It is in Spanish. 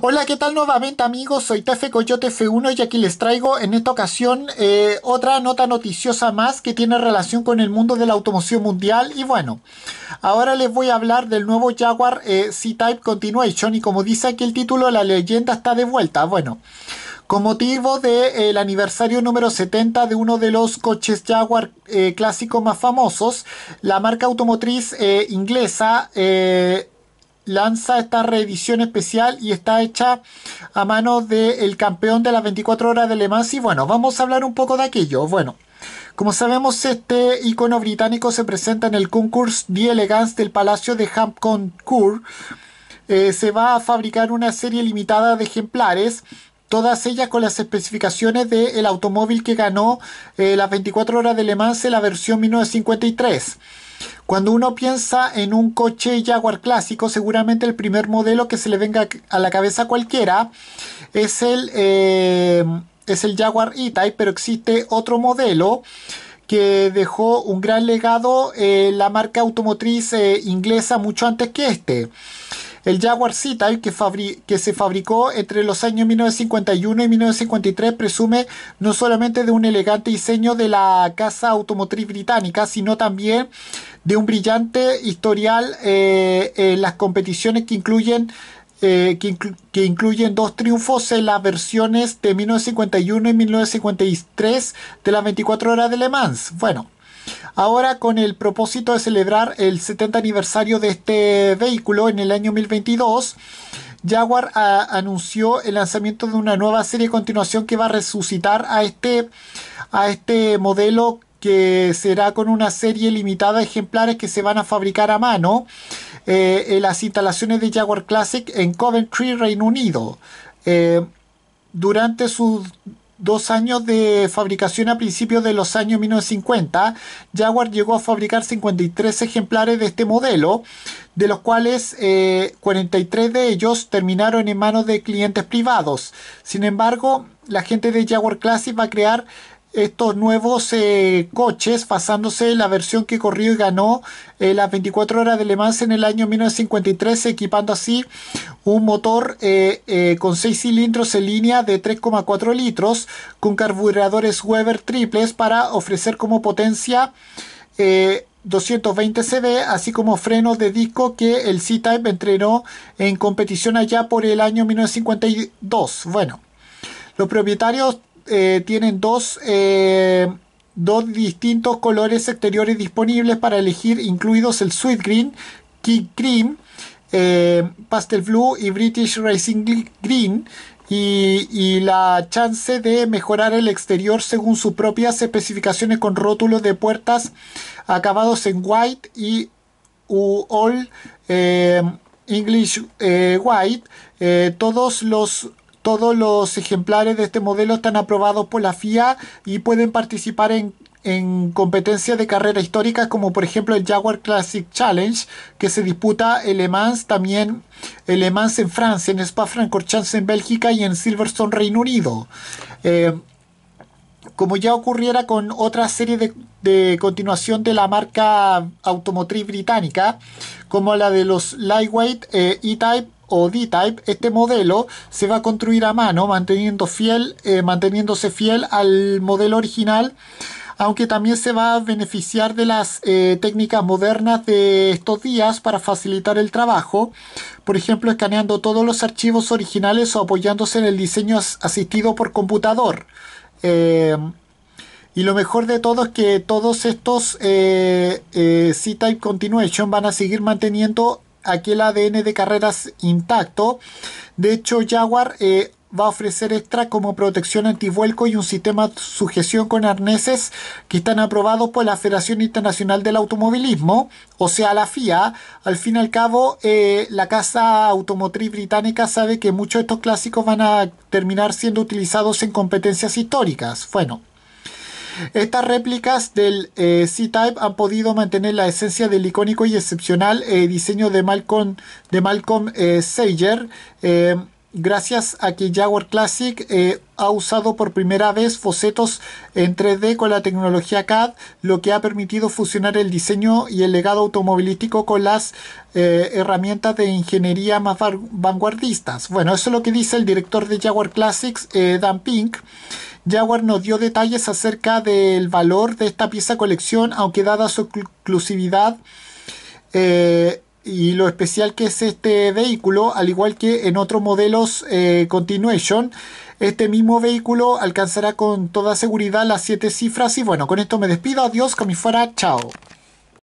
Hola, ¿qué tal nuevamente amigos? Soy Tefe Coyote F1 y aquí les traigo en esta ocasión eh, otra nota noticiosa más que tiene relación con el mundo de la automoción mundial y bueno, ahora les voy a hablar del nuevo Jaguar eh, C-Type Continuation y como dice aquí el título, la leyenda está de vuelta. Bueno, con motivo del eh, aniversario número 70 de uno de los coches Jaguar clásicos más famosos, la marca automotriz eh, inglesa lanza esta reedición especial y está hecha a mano del campeón de las 24 horas de Le Mans. Y bueno, vamos a hablar un poco de aquello. Bueno, como sabemos, este icono británico se presenta en el Concours Elegance del Palacio de Hampton-Court. Eh, se va a fabricar una serie limitada de ejemplares todas ellas con las especificaciones del automóvil que ganó eh, las 24 horas de Le Mans en la versión 1953. Cuando uno piensa en un coche Jaguar clásico, seguramente el primer modelo que se le venga a la cabeza a cualquiera es el, eh, es el Jaguar E-Type, pero existe otro modelo que dejó un gran legado eh, la marca automotriz eh, inglesa mucho antes que este. El Jaguar C-Type que, que, se fabricó entre los años 1951 y 1953 presume no solamente de un elegante diseño de la casa automotriz británica, sino también de un brillante historial eh, en las competiciones que incluyen eh, que, incluyen dos triunfos en las versiones de 1951 y 1953 de las 24 horas de Le Mans. Bueno, ahora con el propósito de celebrar el 70 aniversario de este vehículo en el año 2022, Jaguar ah, anunció el lanzamiento de una nueva serie de continuación que va a resucitar a este, a este modelo que será con una serie limitada de ejemplares que se van a fabricar a mano eh, en las instalaciones de Jaguar Classic en Coventry, Reino Unido. Eh, durante sus dos años de fabricación a principios de los años 1950, Jaguar llegó a fabricar 53 ejemplares de este modelo, de los cuales 43 eh, de ellos terminaron en manos de clientes privados. Sin embargo, la gente de Jaguar Classic va a crear estos nuevos eh, coches, Pasándose en la versión que corrió y ganó eh, las 24 horas de Le Mans en el año 1953, equipando así un motor eh, con 6 cilindros en línea de 3,4 litros, con carburadores Weber triples para ofrecer como potencia 220 CV, así como frenos de disco que el C-Type entrenó en competición allá por el año 1952. Bueno, los propietarios eh, tienen dos, eh, dos distintos colores exteriores disponibles para elegir, incluidos el Sweet Green, Kick Cream, eh, Pastel Blue y British Racing Green. Y, la chance de mejorar el exterior según sus propias especificaciones con rótulos de puertas acabados en white y all English white. todos los todos los ejemplares de este modelo están aprobados por la FIA y pueden participar en, competencias de carrera históricas como por ejemplo el Jaguar Classic Challenge que se disputa en Le Mans también en Le Mans en Francia, en Spa-Francorchamps en Bélgica y en Silverstone Reino Unido. Eh, como ya ocurriera con otra serie de, continuación de la marca automotriz británica, como la de los Lightweight, eh, E-Type o D-Type, este modelo se va a construir a mano, manteniendo fiel, eh, manteniéndose fiel al modelo original, aunque también se va a beneficiar de las eh, técnicas modernas de estos días para facilitar el trabajo, por ejemplo, escaneando todos los archivos originales o apoyándose en el diseño asistido por computador. Eh, y lo mejor de todo es que todos estos C-Type Continuation van a seguir manteniendo aquí el ADN de carreras intacto. De hecho, Jaguar eh, va a ofrecer extra como protección antivuelco y un sistema de sujeción con arneses que están aprobados por la Federación Internacional del Automovilismo, o sea, la FIA. Al fin y al cabo, eh, la casa automotriz británica sabe que muchos de estos clásicos van a terminar siendo utilizados en competencias históricas. Bueno. Estas réplicas del eh, C-Type han podido mantener la esencia del icónico y excepcional eh, diseño de Malcolm, de Malcolm eh, Sager gracias a que Jaguar Classic ha usado por primera vez bocetos en 3D con la tecnología CAD, lo que ha permitido fusionar el diseño y el legado automovilístico con las herramientas de ingeniería más vanguardistas. Bueno, eso es lo que dice el director de Jaguar Classics, Dan Pink. Jaguar nos dio detalles acerca del valor de esta pieza colección, aunque dada su exclusividad eh, y lo especial que es este vehículo, al igual que en otros modelos eh, Continuation, este mismo vehículo alcanzará con toda seguridad las 7 cifras. Y bueno, con esto me despido. Adiós, con fuera. Chao.